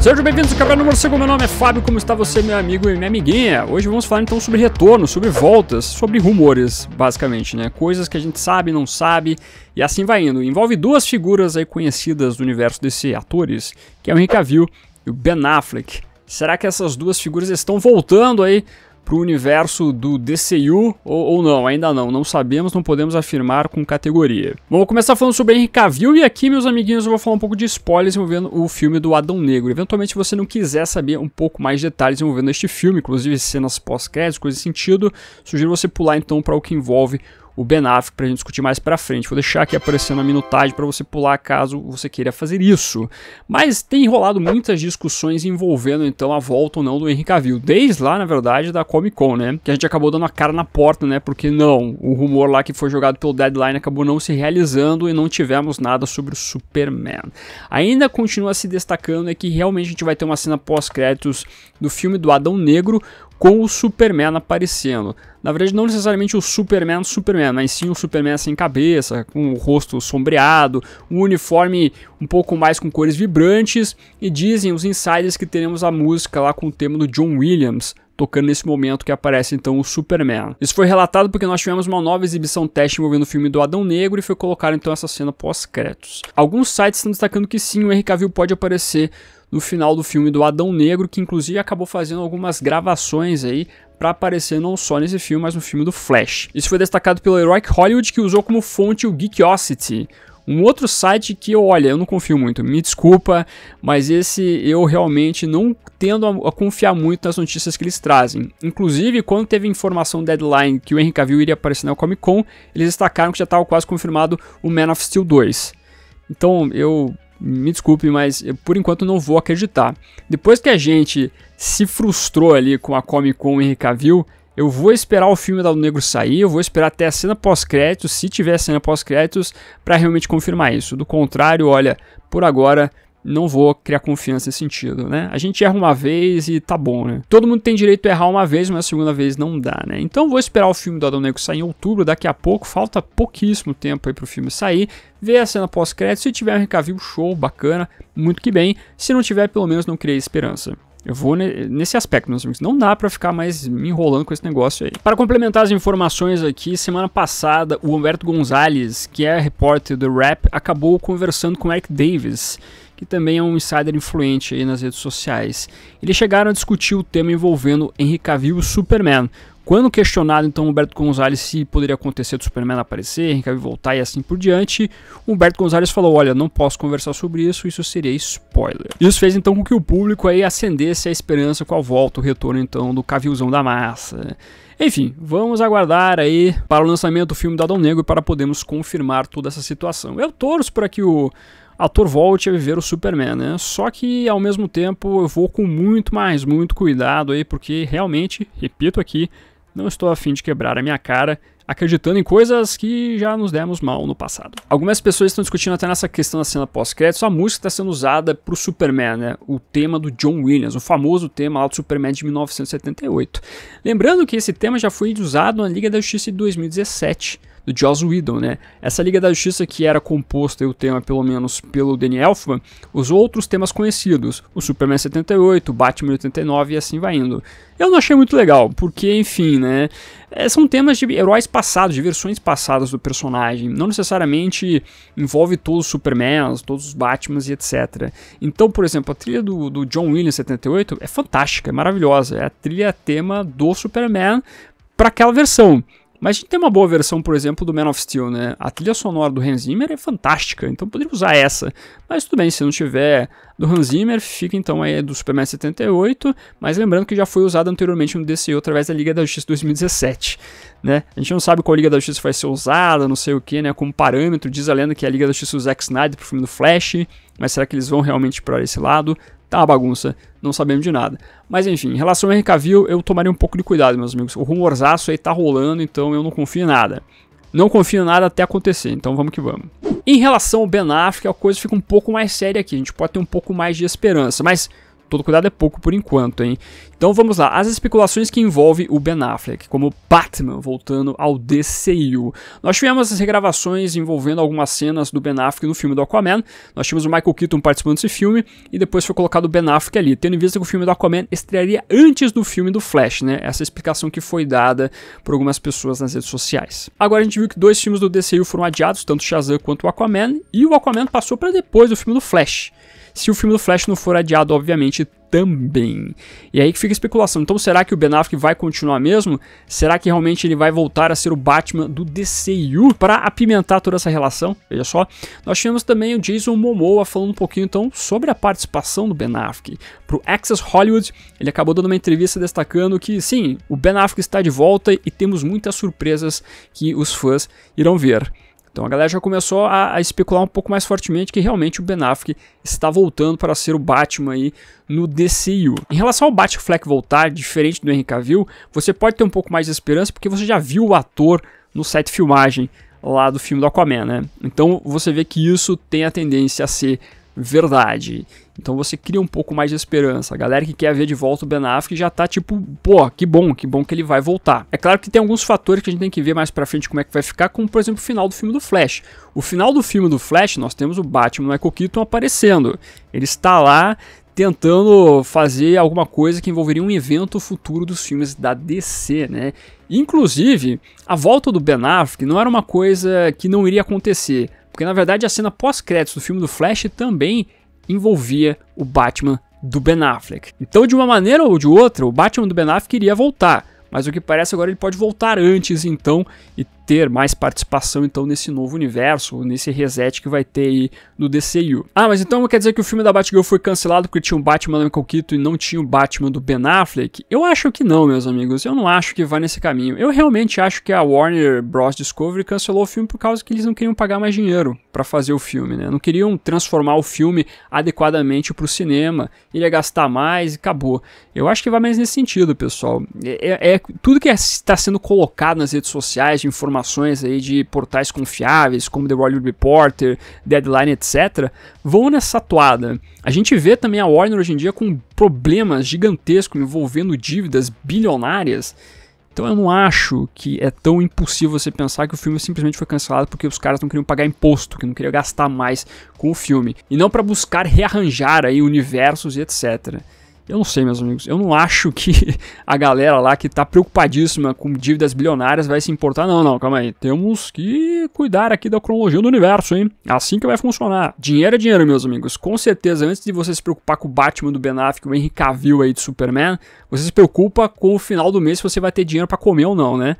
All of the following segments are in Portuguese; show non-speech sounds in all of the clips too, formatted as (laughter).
Sejam bem-vindos ao Cabelo Número 5, meu nome é Fábio, como está você, meu amigo e minha amiguinha? Hoje vamos falar então sobre retorno, sobre voltas, sobre rumores, basicamente, né? Coisas que a gente sabe, não sabe, e assim vai indo. Envolve duas figuras aí conhecidas do universo desse atores, que é o Henry Cavill e o Ben Affleck. Será que essas duas figuras estão voltando aí para o universo do DCU ou, ou, não, ainda não, não sabemos, não podemos afirmar com categoria. vou começar falando sobre Henry Cavill e aqui, meus amiguinhos, eu vou falar um pouco de spoilers envolvendo o filme do Adão Negro. Eventualmente, se você não quiser saber um pouco mais de detalhes envolvendo este filme, inclusive cenas pós-créditos, coisas e sentido, sugiro você pular então para o que envolve o Ben Affleck para a gente discutir mais para frente. Vou deixar aqui aparecendo a minutagem para você pular caso você queira fazer isso. Mas tem rolado muitas discussões envolvendo então a volta ou não do Henry Cavill, desde lá, na verdade, da Comic Con, né? Que a gente acabou dando a cara na porta, né? Porque não, o rumor lá que foi jogado pelo Deadline acabou não se realizando e não tivemos nada sobre o Superman. Ainda continua se destacando é que realmente a gente vai ter uma cena pós-créditos do filme do Adão Negro, com o Superman aparecendo. Na verdade, não necessariamente o Superman Superman, mas sim o Superman sem cabeça, com o rosto sombreado, um uniforme um pouco mais com cores vibrantes, e dizem os insiders que teremos a música lá com o tema do John Williams, tocando nesse momento que aparece então o Superman. Isso foi relatado porque nós tivemos uma nova exibição teste envolvendo o filme do Adão Negro e foi colocada então essa cena pós-créditos. Alguns sites estão destacando que sim, o Henry Cavill pode aparecer no final do filme do Adão Negro, que inclusive acabou fazendo algumas gravações aí para aparecer não só nesse filme, mas no filme do Flash. Isso foi destacado pelo Heroic Hollywood, que usou como fonte o Geekosity, um outro site que, olha, eu não confio muito, me desculpa, mas esse eu realmente não tendo a, a, confiar muito nas notícias que eles trazem. Inclusive, quando teve informação deadline que o Henry Cavill iria aparecer na Comic Con, eles destacaram que já estava quase confirmado o Man of Steel 2. Então, eu me desculpe, mas eu, por enquanto não vou acreditar. Depois que a gente se frustrou ali com a Comic Con Henry Cavill, eu vou esperar o filme da Negro sair, eu vou esperar até a cena pós-créditos, se tiver cena pós-créditos, para realmente confirmar isso. Do contrário, olha, por agora não vou criar confiança nesse sentido, né? A gente erra uma vez e tá bom, né? Todo mundo tem direito a errar uma vez, mas a segunda vez não dá, né? Então vou esperar o filme do Adão Negro sair em outubro, daqui a pouco, falta pouquíssimo tempo aí pro filme sair, ver a cena pós-crédito, se tiver um recavio show, bacana, muito que bem, se não tiver, pelo menos não criei esperança. Eu vou nesse aspecto, meus amigos. Não dá para ficar mais me enrolando com esse negócio aí. Para complementar as informações aqui, semana passada o Humberto Gonzalez, que é repórter do Rap, acabou conversando com o Eric Davis que também é um insider influente aí nas redes sociais. Eles chegaram a discutir o tema envolvendo Henry Cavill e Superman. Quando questionado, então, Humberto Gonzalez se poderia acontecer do Superman aparecer, Henry Cavill voltar e assim por diante, Humberto Gonzalez falou, olha, não posso conversar sobre isso, isso seria spoiler. Isso fez, então, com que o público aí acendesse a esperança com a volta, o retorno, então, do Cavillzão da massa. Enfim, vamos aguardar aí para o lançamento do filme do Adão Negro para podermos confirmar toda essa situação. Eu torço para que o ator volte a viver o Superman, né? Só que ao mesmo tempo eu vou com muito mais, muito cuidado aí, porque realmente, repito aqui, não estou afim de quebrar a minha cara acreditando em coisas que já nos demos mal no passado. Algumas pessoas estão discutindo até nessa questão da cena pós-crédito, a música está sendo usada para o Superman, né? o tema do John Williams, o famoso tema lá do Superman de 1978. Lembrando que esse tema já foi usado na Liga da Justiça de 2017, do Joss Whedon, né? Essa Liga da Justiça que era composta, o tema pelo menos, pelo Danny Elfman, os outros temas conhecidos, o Superman 78, o Batman 89 e assim vai indo. Eu não achei muito legal, porque, enfim, né? Eh, são temas de heróis passados, de versões passadas do personagem. Não necessariamente envolve todos os Supermans, todos os Batmans e etc. Então, por exemplo, a trilha do, do John Williams 78 é fantástica, é maravilhosa. É a trilha tema do Superman para aquela versão. Mas a gente tem uma boa versão, por exemplo, do Man of Steel, né? A trilha sonora do Hans Zimmer é fantástica, então poderia usar essa. Mas tudo bem, se não tiver do Hans Zimmer, fica então aí do Superman 78, mas lembrando que já foi usada anteriormente no DCU através da Liga da Justiça 2017 né? A gente não sabe qual Liga da Justiça vai ser usada, não sei o que, né? Como parâmetro, diz a lenda que é a Liga da Justiça usa Zack Snyder pro filme do Flash, mas será que eles vão realmente para esse lado? Tá uma bagunça, não sabemos de nada. Mas enfim, em relação ao Henry Cavill, eu tomaria um pouco de cuidado, meus amigos. O rumorzaço aí tá rolando, então eu não confio em nada. Não confio em nada até acontecer, então vamos que vamos. Em relação ao Ben Affleck, a coisa fica um pouco mais séria aqui, a gente pode ter um pouco mais de esperança, mas todo cuidado é pouco por enquanto, hein? Então vamos lá, as especulações que envolvem o Ben Affleck como Batman voltando ao DCU. Nós tivemos as regravações envolvendo algumas cenas do Ben Affleck no filme do Aquaman, nós tivemos o Michael Keaton participando desse filme e depois foi colocado o Ben Affleck ali, tendo em vista que o filme do Aquaman estrearia antes do filme do Flash, né? Essa explicação que foi dada por algumas pessoas nas redes sociais. Agora a gente viu que dois filmes do DCU foram adiados, tanto Shazam quanto o Aquaman, e o Aquaman passou para depois do filme do Flash se o filme do Flash não for adiado, obviamente, também. E aí que fica a especulação. Então, será que o Ben Affleck vai continuar mesmo? Será que realmente ele vai voltar a ser o Batman do DCU para apimentar toda essa relação? Veja só. Nós tivemos também o Jason Momoa falando um pouquinho então sobre a participação do Ben Affleck pro Access Hollywood. Ele acabou dando uma entrevista destacando que sim, o Ben Affleck está de volta e temos muitas surpresas que os fãs irão ver. Então a galera já começou a, a, especular um pouco mais fortemente que realmente o Ben Affleck está voltando para ser o Batman aí no DCU. Em relação ao Batfleck voltar, diferente do Henry Cavill, você pode ter um pouco mais de esperança porque você já viu o ator no set de filmagem lá do filme do Aquaman, né? Então você vê que isso tem a tendência a ser verdade. Então você cria um pouco mais de esperança. A galera que quer ver de volta o Ben Affleck já tá tipo, pô, que bom, que bom que ele vai voltar. É claro que tem alguns fatores que a gente tem que ver mais pra frente como é que vai ficar, como por exemplo o final do filme do Flash. O final do filme do Flash, nós temos o Batman Michael Keaton aparecendo. Ele está lá tentando fazer alguma coisa que envolveria um evento futuro dos filmes da DC, né? Inclusive, a volta do Ben Affleck não era uma coisa que não iria acontecer. Porque na verdade a cena pós-créditos do filme do Flash também envolvia o Batman do Ben Affleck. Então, de uma maneira ou de outra, o Batman do Ben Affleck iria voltar. Mas o que parece agora ele pode voltar antes, então, e ter mais participação então nesse novo universo, nesse reset que vai ter aí no DCU. Ah, mas então quer dizer que o filme da Batgirl foi cancelado porque tinha um Batman da Michael Keaton e não tinha o Batman do Ben Affleck? Eu acho que não, meus amigos. Eu não acho que vai nesse caminho. Eu realmente acho que a Warner Bros Discovery cancelou o filme por causa que eles não queriam pagar mais dinheiro para fazer o filme, né? Não queriam transformar o filme adequadamente para o cinema. Ele ia gastar mais e acabou. Eu acho que vai mais nesse sentido, pessoal. É, é, é tudo que está é, sendo colocado nas redes sociais de informação informações aí de portais confiáveis, como The Hollywood Reporter, Deadline, etc., vão nessa toada. A gente vê também a Warner hoje em dia com problemas gigantescos envolvendo dívidas bilionárias. Então eu não acho que é tão impossível você pensar que o filme simplesmente foi cancelado porque os caras não queriam pagar imposto, que não queriam gastar mais com o filme. E não para buscar rearranjar aí universos e etc. Eu não sei, meus amigos. Eu não acho que (laughs) a galera lá que tá preocupadíssima com dívidas bilionárias vai se importar. Não, não, calma aí. Temos que cuidar aqui da cronologia do universo, hein? Assim que vai funcionar. Dinheiro é dinheiro, meus amigos. Com certeza, antes de você se preocupar com o Batman do Ben Affleck, o Henry Cavill aí do Superman, você se preocupa com o final do mês se você vai ter dinheiro para comer ou não, né?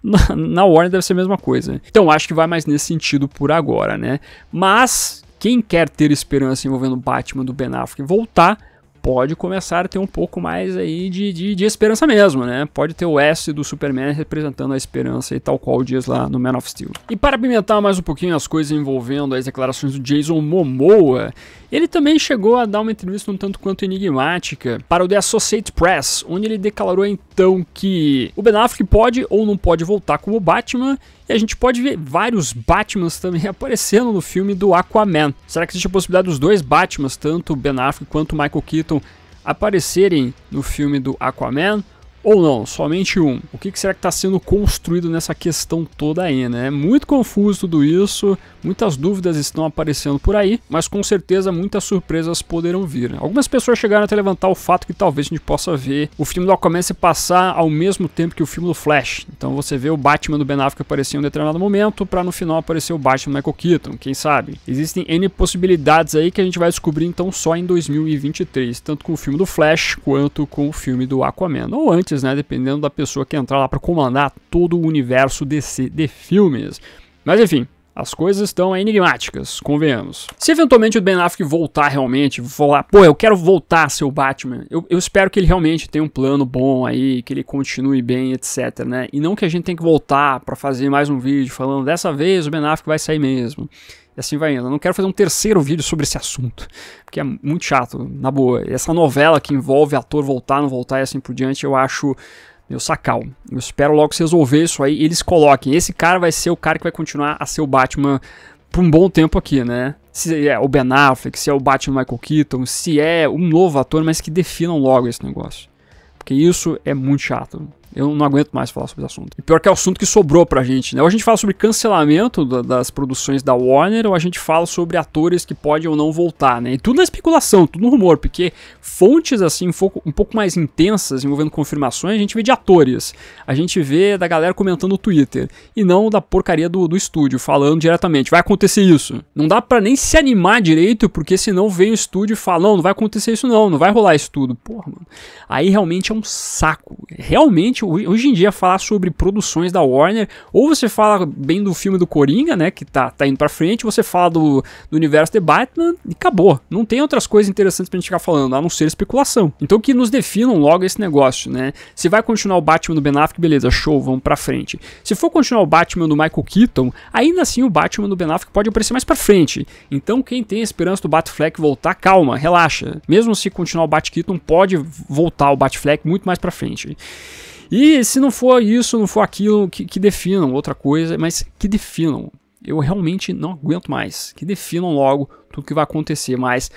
(laughs) Na, Warner deve ser a mesma coisa. Então acho que vai mais nesse sentido por agora, né? Mas quem quer ter esperança envolvendo o Batman do Ben Affleck voltar pode começar a ter um pouco mais aí de, de, de, esperança mesmo, né? Pode ter o S do Superman representando a esperança e tal qual diz lá no Man of Steel. E para pimentar mais um pouquinho as coisas envolvendo as declarações do Jason Momoa, ele também chegou a dar uma entrevista um tanto quanto enigmática para o The Associated Press, onde ele declarou então que o Ben Affleck pode ou não pode voltar como Batman e a gente pode ver vários Batmans também (laughs) aparecendo no filme do Aquaman. Será que existe a possibilidade dos dois Batmans, tanto Ben Affleck quanto Michael Keaton aparecerem no filme do Aquaman, ou não, somente um. O que será que está sendo construído nessa questão toda aí, né? É muito confuso tudo isso, muitas dúvidas estão aparecendo por aí, mas com certeza muitas surpresas poderão vir. Né? Algumas pessoas chegaram até levantar o fato que talvez a gente possa ver o filme do Aquaman se passar ao mesmo tempo que o filme do Flash. Então você vê o Batman do Ben Affleck aparecer em um determinado momento, para no final aparecer o Batman do Michael Keaton, quem sabe? Existem N possibilidades aí que a gente vai descobrir então só em 2023, tanto com o filme do Flash quanto com o filme do Aquaman, ou antes partes, né? Dependendo da pessoa que entrar lá para comandar todo o universo DC de filmes. Mas enfim, as coisas estão enigmáticas, convenhamos. Se eventualmente o Ben Affleck voltar realmente, falar, pô, eu quero voltar a ser o Batman, eu, eu, espero que ele realmente tenha um plano bom aí, que ele continue bem, etc, né? E não que a gente tenha que voltar para fazer mais um vídeo falando, dessa vez o Ben Affleck vai sair mesmo. E assim vai indo. Eu não quero fazer um terceiro vídeo sobre esse assunto, porque é muito chato, na boa. Essa novela que envolve ator voltar, não voltar e assim por diante, eu acho meu sacal. Eu espero logo se resolver isso aí e eles coloquem. Esse cara vai ser o cara que vai continuar a ser o Batman por um bom tempo aqui, né? Se é o Ben Affleck, se é o Batman Michael Keaton, se é um novo ator, mas que definam logo esse negócio. Porque isso é muito chato. Eu não aguento mais falar sobre o assunto. E pior que é o assunto que sobrou pra gente, né? Ou a gente fala sobre cancelamento da, das produções da Warner, ou a gente fala sobre atores que podem ou não voltar, né? E tudo na especulação, tudo no rumor, porque fontes assim um pouco, um pouco mais intensas envolvendo confirmações, a gente vê de atores, a gente vê da galera comentando no Twitter, e não da porcaria do, do estúdio, falando diretamente, vai acontecer isso. Não dá pra nem se animar direito, porque senão vem o estúdio e fala, não, não vai acontecer isso não, não vai rolar isso tudo. Porra, mano. Aí realmente é um saco. Realmente hoje em dia, falar sobre produções da Warner, ou você fala bem do filme do Coringa, né, que tá, tá indo pra frente, você fala do, do universo de Batman e acabou. Não tem outras coisas interessantes pra gente ficar falando, a não ser especulação. Então que nos definam logo esse negócio, né? Se vai continuar o Batman do Ben Affleck, beleza, show, vamos pra frente. Se for continuar o Batman do Michael Keaton, ainda assim o Batman do Ben Affleck pode aparecer mais pra frente. Então quem tem a esperança do Batfleck voltar, calma, relaxa. Mesmo se continuar o Batkeaton, pode voltar o Batfleck muito mais pra frente. E se não for isso, não for aquilo, que, que definam outra coisa, mas que definam. Eu realmente não aguento mais. Que definam logo tudo que vai acontecer mais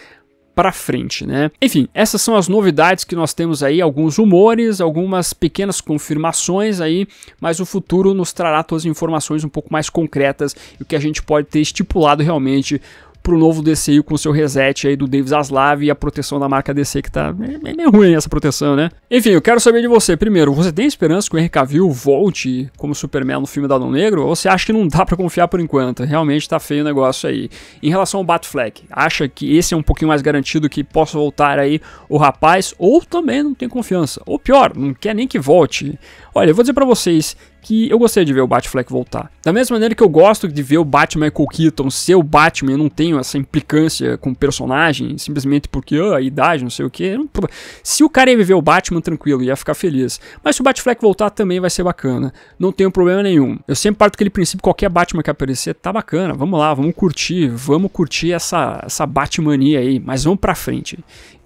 para frente, né? Enfim, essas são as novidades que nós temos aí, alguns rumores, algumas pequenas confirmações aí, mas o futuro nos trará todas as informações um pouco mais concretas e o que a gente pode ter estipulado realmente pro novo DCI com o seu reset aí do Davis Aslav e a proteção da marca DC que tá é meio ruim essa proteção, né? Enfim, eu quero saber de você. Primeiro, você tem esperança que o Henry Cavill volte como Superman no filme da Adão Negro? Ou você acha que não dá para confiar por enquanto? Realmente tá feio o negócio aí. Em relação ao Batfleck, acha que esse é um pouquinho mais garantido que possa voltar aí o rapaz? Ou também não tem confiança? Ou pior, não quer nem que volte? Olha, eu vou dizer para vocês, que eu gostaria de ver o Batfleck voltar. Da mesma maneira que eu gosto de ver o Batman Michael Keaton ser o Batman, eu não tenho essa implicância com o personagem, simplesmente porque oh, a idade, não sei o que. Se o cara ia viver o Batman tranquilo, ia ficar feliz. Mas se o Batfleck voltar também vai ser bacana. Não tenho problema nenhum. Eu sempre parto daquele princípio, qualquer Batman que aparecer, tá bacana, vamos lá, vamos curtir, vamos curtir essa, essa Batmania aí, mas vamos pra frente.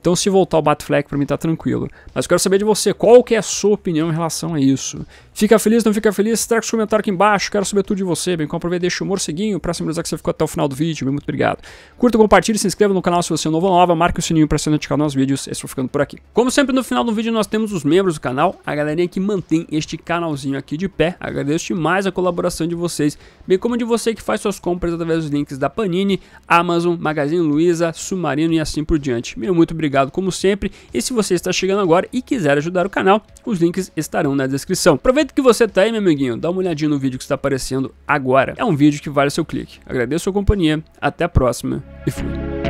Então se voltar o Batfleck para mim tá tranquilo. Mas eu quero saber de você, qual que é a sua opinião em relação a isso? Fica feliz, não fica feliz? Traga seu comentário aqui embaixo, quero saber tudo de você. Bem, como comprove, deixa o morceguinho pra simbolizar que você ficou até o final do vídeo. Bem, muito obrigado. Curta, compartilhe, se inscreva no canal se você é novo ou nova, marque o sininho para ser notificado nos vídeos. Estou ficando por aqui. Como sempre no final do vídeo nós temos os membros do canal, a galerinha que mantém este canalzinho aqui de pé. Agradeço demais a colaboração de vocês, bem como de você que faz suas compras através dos links da Panini, Amazon, Magazine Luiza, Submarino e assim por diante. Meu muito obrigado como sempre. E se você está chegando agora e quiser ajudar o canal, os links estarão na descrição. Aproveita que você está aí, meu amiguinho, dá uma olhadinha no vídeo que está aparecendo agora. É um vídeo que vale seu clique. Agradeço a sua companhia, até a próxima e fui.